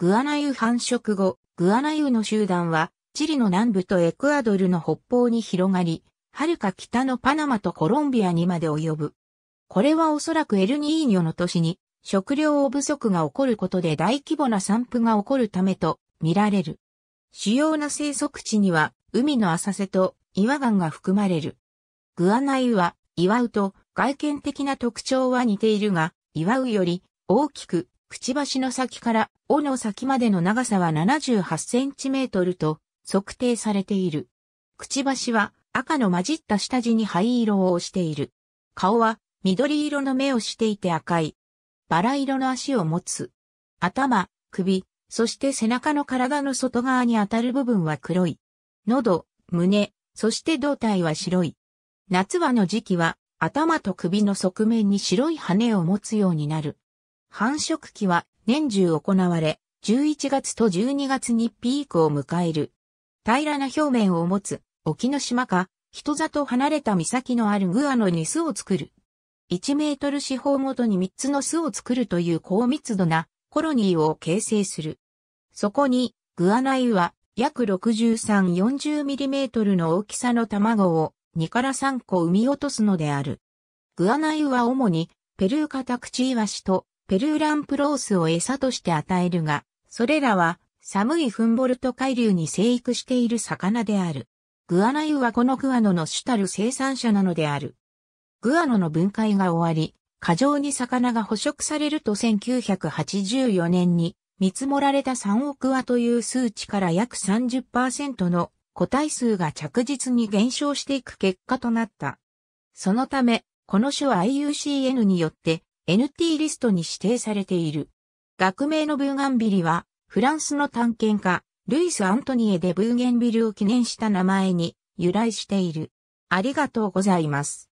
グアナユ繁殖後、グアナユの集団は、チリの南部とエクアドルの北方に広がり、遥か北のパナマとコロンビアにまで及ぶ。これはおそらくエルニーニョの年に、食料不足が起こることで大規模な散布が起こるためと見られる。主要な生息地には、海の浅瀬と岩岩が含まれる。グアナイは、岩ウと外見的な特徴は似ているが、岩ウより大きくくちばしの先から尾の先までの長さは78センチメートルと測定されている。くちばしは赤の混じった下地に灰色をしている。顔は緑色の目をしていて赤い。バラ色の足を持つ。頭、首、そして背中の体の外側に当たる部分は黒い。喉、胸、そして胴体は白い。夏場の時期は頭と首の側面に白い羽を持つようになる。繁殖期は年中行われ、11月と12月にピークを迎える。平らな表面を持つ、沖の島か、人里離れた岬のあるグアノに巣を作る。1メートル四方ごとに3つの巣を作るという高密度なコロニーを形成する。そこに、グアナイは約6 3 4 0トルの大きさの卵を2から3個産み落とすのである。グアナイは主にペルーカタクチイワシとペルーランプロースを餌として与えるが、それらは寒いフンボルト海流に生育している魚である。グアナユはこのグアノの主たる生産者なのである。グアノの分解が終わり、過剰に魚が捕食されると1984年に見積もられた3億羽という数値から約30%の個体数が着実に減少していく結果となった。そのため、この種は IUCN によって NT リストに指定されている。学名のブーガンビリは、フランスの探検家、ルイス・アントニエでブーゲンビルを記念した名前に由来している。ありがとうございます。